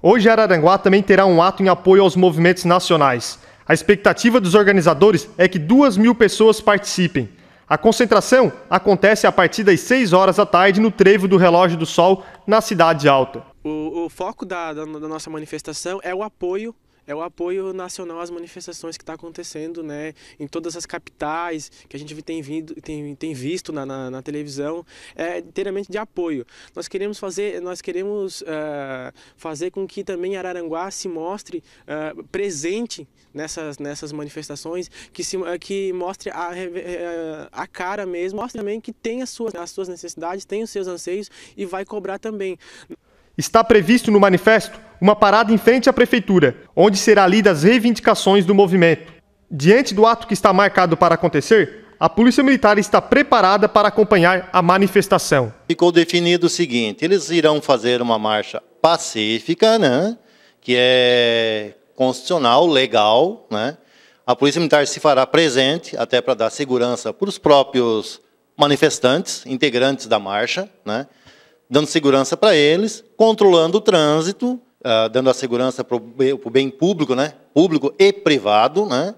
Hoje Araranguá também terá um ato em apoio aos movimentos nacionais. A expectativa dos organizadores é que duas mil pessoas participem. A concentração acontece a partir das 6 horas da tarde no trevo do Relógio do Sol, na Cidade Alta. O, o foco da, da, da nossa manifestação é o apoio é o apoio nacional às manifestações que está acontecendo né, em todas as capitais que a gente tem, vindo, tem, tem visto na, na, na televisão, é inteiramente de apoio. Nós queremos fazer, nós queremos uh, fazer com que também Araranguá se mostre uh, presente nessas, nessas manifestações, que, se, uh, que mostre a, a cara mesmo, mostre também que tem as suas, as suas necessidades, tem os seus anseios e vai cobrar também. Está previsto no manifesto uma parada em frente à prefeitura, onde será lida as reivindicações do movimento. Diante do ato que está marcado para acontecer, a Polícia Militar está preparada para acompanhar a manifestação. Ficou definido o seguinte: eles irão fazer uma marcha pacífica, né? que é constitucional, legal. Né? A Polícia Militar se fará presente, até para dar segurança para os próprios manifestantes, integrantes da marcha, né? dando segurança para eles, controlando o trânsito ah, dando a segurança para o bem público, né? público e privado, né?